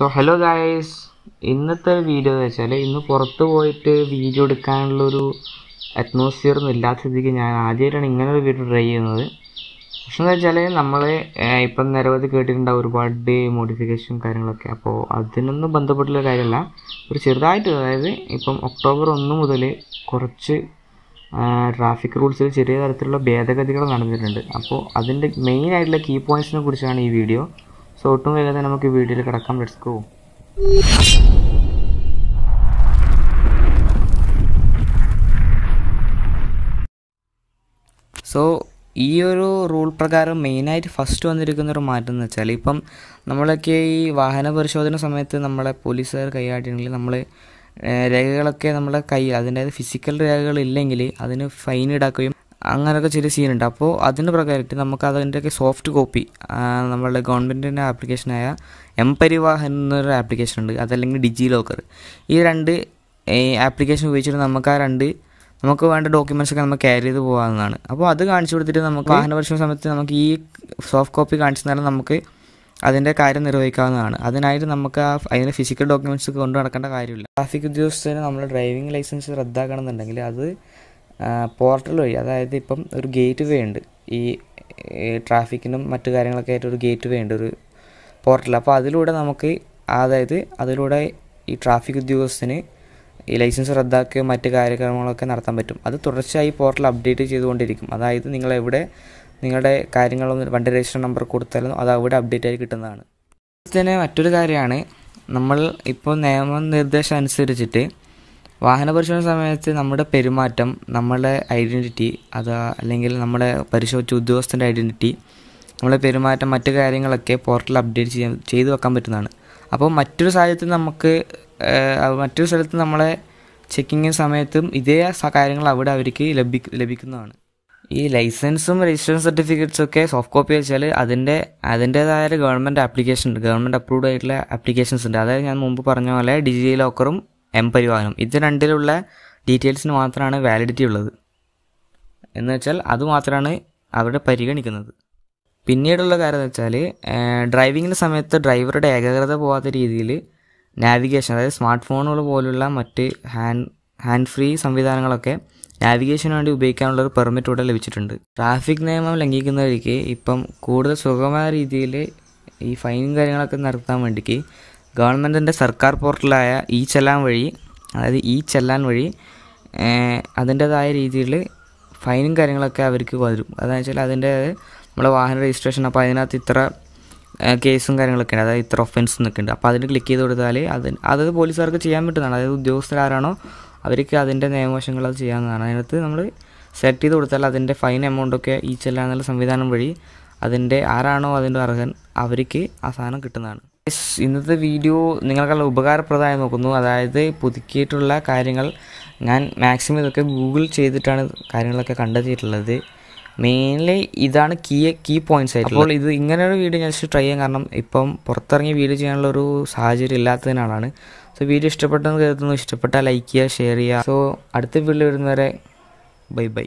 so hello guys ഇന്നത്തെ video എന്ന് വെച്ചാൽ ഇന്ന് പുറത്ത് പോയിട്ട് വീഡിയോ എടുക്കാനുള്ളൊരു അറ്റ്മോസ്ഫിയർ ഒന്നും ഇല്ലാത്ത സ്ഥിതിക്ക് ഞാൻ ആദ്യമായിട്ടാണ് ഇങ്ങനെ ഒരു വീഡിയോ ട്രൈ ചെയ്യുന്നത് പക്ഷേ എന്ന് വെച്ചാൽ നമ്മൾ ഇപ്പം നിരവധി കേട്ടിട്ടുണ്ടാവും ഒരുപാട് മോഡിഫിക്കേഷൻ കാര്യങ്ങളൊക്കെ അപ്പോൾ അതിനൊന്നും ബന്ധപ്പെട്ടുള്ള കാര്യമല്ല ഒരു ചെറുതായിട്ട് അതായത് ഇപ്പം ഒക്ടോബർ ഒന്ന് മുതൽ കുറച്ച് ട്രാഫിക് റൂൾസിൽ ചെറിയ തരത്തിലുള്ള ഭേദഗതികൾ നടന്നിട്ടുണ്ട് അപ്പോൾ അതിൻ്റെ മെയിൻ ആയിട്ടുള്ള കീ പോയിൻറ്റ്സിനെ കുറിച്ചാണ് ഈ വീഡിയോ സോ ഒട്ടും വൈകാതെ നമുക്ക് വീഡിയോയിൽ കിടക്കാം ലെറ്റ്സ് ഗോ സോ ഈ ഒരു റൂൾ പ്രകാരം മെയിനായിട്ട് ഫസ്റ്റ് വന്നിരിക്കുന്ന ഒരു മാറ്റം എന്ന് വെച്ചാൽ ഇപ്പം നമ്മളൊക്കെ ഈ വാഹന പരിശോധന സമയത്ത് നമ്മളെ പോലീസുകാർ കൈയാട്ടിയെങ്കിൽ നമ്മൾ രേഖകളൊക്കെ നമ്മുടെ കൈ അതിൻ്റെ ഫിസിക്കൽ രേഖകൾ ഇല്ലെങ്കിൽ അതിന് ഫൈൻ ഈടാക്കുകയും അങ്ങനെയൊക്കെ ചെറിയ സീനുണ്ട് അപ്പോൾ അതിന് പ്രകാരമായിട്ട് നമുക്ക് അതിൻ്റെയൊക്കെ സോഫ്റ്റ് കോപ്പി നമ്മളുടെ ഗവൺമെൻറ്റിൻ്റെ ആപ്ലിക്കേഷനായ എം പരിവാഹൻ എന്നൊരു ആപ്ലിക്കേഷൻ ഉണ്ട് അതല്ലെങ്കിൽ ഡിജി ലോക്കർ ഈ രണ്ട് ആപ്ലിക്കേഷൻ ഉപയോഗിച്ചിട്ട് നമുക്ക് ആ രണ്ട് നമുക്ക് വേണ്ട ഡോക്യുമെൻറ്റ്സ് ഒക്കെ നമുക്ക് ക്യാരി ചെയ്ത് പോകാവുന്നതാണ് അപ്പോൾ അത് കാണിച്ചു കൊടുത്തിട്ട് നമുക്ക് വാഹന പരിശോധന സമയത്ത് നമുക്ക് ഈ സോഫ്റ്റ് കോപ്പി കാണിച്ചു തന്നാലും നമുക്ക് അതിൻ്റെ കാര്യം നിർവഹിക്കാവുന്നതാണ് അതിനായിട്ട് നമുക്ക് ആ അതിൻ്റെ ഫിസിക്കൽ ഡോക്യുമെൻറ്റ്സ് കൊണ്ടു നടക്കേണ്ട കാര്യമില്ല ട്രാഫിക് ഉദ്യോഗസ്ഥന് നമ്മുടെ ഡ്രൈവിംഗ് ലൈസൻസ് എന്നുണ്ടെങ്കിൽ അത് പോർട്ടൽ വഴി അതായത് ഇപ്പം ഒരു ഗേറ്റ് വേ ഉണ്ട് ഈ ട്രാഫിക്കിനും മറ്റു കാര്യങ്ങളൊക്കെ ആയിട്ട് ഒരു ഗേറ്റ് വേ ഉണ്ട് ഒരു പോർട്ടൽ അപ്പോൾ അതിലൂടെ നമുക്ക് അതായത് അതിലൂടെ ഈ ട്രാഫിക് ഉദ്യോഗസ്ഥന് ഈ ലൈസൻസ് റദ്ദാക്കുകയും മറ്റ് കാര്യക്രമങ്ങളൊക്കെ നടത്താൻ പറ്റും അത് തുടർച്ചയായി പോർട്ടൽ അപ്ഡേറ്റ് ചെയ്തുകൊണ്ടിരിക്കും അതായത് നിങ്ങൾ എവിടെ നിങ്ങളുടെ കാര്യങ്ങളൊന്നും വണ്ടി രജിസ്റ്റർ നമ്പർ കൊടുത്താലും അത് അവിടെ അപ്ഡേറ്റ് ആയി കിട്ടുന്നതാണ് തന്നെ മറ്റൊരു കാര്യമാണ് നമ്മൾ ഇപ്പോൾ നിയമനിർദ്ദേശം അനുസരിച്ചിട്ട് വാഹന പരിശോധന സമയത്ത് നമ്മുടെ പെരുമാറ്റം നമ്മുടെ ഐഡൻറ്റിറ്റി അതാ അല്ലെങ്കിൽ നമ്മുടെ പരിശോധിച്ച ഉദ്യോഗസ്ഥൻ്റെ ഐഡൻറ്റിറ്റി നമ്മുടെ പെരുമാറ്റം മറ്റു കാര്യങ്ങളൊക്കെ പോർട്ടൽ അപ്ഡേറ്റ് ചെയ്യാൻ ചെയ്തു വെക്കാൻ പറ്റുന്നതാണ് അപ്പോൾ മറ്റൊരു സാഹചര്യത്തിൽ നമുക്ക് മറ്റൊരു സ്ഥലത്ത് നമ്മളെ ചെക്കിങ് സമയത്തും ഇതേ കാര്യങ്ങൾ അവിടെ അവർക്ക് ലഭി ലഭിക്കുന്നതാണ് ഈ ലൈസൻസും രജിസ്ട്രേഷൻ സർട്ടിഫിക്കറ്റ്സും ഒക്കെ സോഫ്റ്റ് കോപ്പി വെച്ചാൽ അതിൻ്റെ അതിൻ്റേതായ ഗവൺമെൻറ് ആപ്ലിക്കേഷൻ ഉണ്ട് ഗവൺമെൻറ് അപ്രൂവ്ഡ് ആയിട്ടുള്ള ആപ്ലിക്കേഷൻസ് ഉണ്ട് അതായത് ഞാൻ മുമ്പ് പറഞ്ഞ പോലെ ഡിജി ലോക്കറും എം പരിവാഹനം ഇത് രണ്ടിലുള്ള ഡീറ്റെയിൽസിന് മാത്രമാണ് വാലിഡിറ്റി ഉള്ളത് എന്ന് വെച്ചാൽ അത് മാത്രമാണ് അവിടെ പരിഗണിക്കുന്നത് പിന്നീടുള്ള കാര്യം എന്ന് വെച്ചാൽ ഡ്രൈവിങ്ങിൻ്റെ സമയത്ത് ഡ്രൈവറുടെ ഏകാഗ്രത പോകാത്ത രീതിയിൽ നാവിഗേഷൻ അതായത് സ്മാർട്ട് ഫോണുകൾ പോലുള്ള മറ്റ് ഹാൻഡ് ഹാൻഡ് ഫ്രീ സംവിധാനങ്ങളൊക്കെ നാവിഗേഷന് വേണ്ടി ഉപയോഗിക്കാനുള്ള ഒരു പെർമിറ്റ് ഇവിടെ ലഭിച്ചിട്ടുണ്ട് ട്രാഫിക് നിയമം ലംഘിക്കുന്നവർക്ക് ഇപ്പം കൂടുതൽ സുഖമായ രീതിയിൽ ഈ ഫൈനും കാര്യങ്ങളൊക്കെ നടത്താൻ വേണ്ടിക്ക് ഗവൺമെൻറ്റിൻ്റെ സർക്കാർ പോർട്ടലായ ഈ ചെല്ലാൻ വഴി അതായത് ഈ ചെല്ലാൻ വഴി അതിൻ്റേതായ രീതിയിൽ ഫൈനും കാര്യങ്ങളൊക്കെ അവർക്ക് വരും അതെന്ന് വെച്ചാൽ അതിൻ്റെ നമ്മളെ വാഹന രജിസ്ട്രേഷൻ അപ്പോൾ അതിനകത്ത് ഇത്ര കേസും കാര്യങ്ങളൊക്കെ ഉണ്ട് അതായത് ഇത്ര ഒഫൻസ് എന്നൊക്കെ ഉണ്ട് അപ്പോൾ അതിന് ക്ലിക്ക് ചെയ്ത് കൊടുത്താൽ അത് അത് പോലീസുകാർക്ക് ചെയ്യാൻ പറ്റുന്നതാണ് അതായത് ഉദ്യോഗസ്ഥരാരാണോ അവർക്ക് അതിൻ്റെ നിയമവശങ്ങൾ അത് ചെയ്യാവുന്നതാണ് അതിനകത്ത് നമ്മൾ സെറ്റ് ചെയ്ത് കൊടുത്താൽ അതിൻ്റെ ഫൈൻ എമൗണ്ടൊക്കെ ഈ ചെല്ലാന്നുള്ള സംവിധാനം വഴി അതിൻ്റെ ആരാണോ അതിൻ്റെ അർഹൻ അവർക്ക് ആ സാധനം കിട്ടുന്നതാണ് ഇന്നത്തെ വീഡിയോ നിങ്ങൾക്കുള്ള ഉപകാരപ്രദമായി നോക്കുന്നു അതായത് പുതുക്കിയിട്ടുള്ള കാര്യങ്ങൾ ഞാൻ മാക്സിമം ഇതൊക്കെ ഗൂഗിൾ ചെയ്തിട്ടാണ് കാര്യങ്ങളൊക്കെ കണ്ടെത്തിയിട്ടുള്ളത് മെയിൻലി ഇതാണ് കീ കീ പോയിൻറ്റ്സ് ആയിട്ട് അപ്പോൾ ഇത് ഇങ്ങനെയൊരു വീഡിയോ ഞാൻ ട്രൈ ചെയ്യാൻ കാരണം ഇപ്പം പുറത്തിറങ്ങി വീഡിയോ ചെയ്യാനുള്ള ഒരു സാഹചര്യം ഇല്ലാത്തതിനാണ് സോ വീഡിയോ ഇഷ്ടപ്പെട്ടെന്ന് കരുതുന്നു ഇഷ്ടപ്പെട്ടാൽ ലൈക്ക് ചെയ്യുക ഷെയർ ചെയ്യുക സോ അടുത്ത വീഡിയോ വരുന്നവരെ ബൈ ബൈ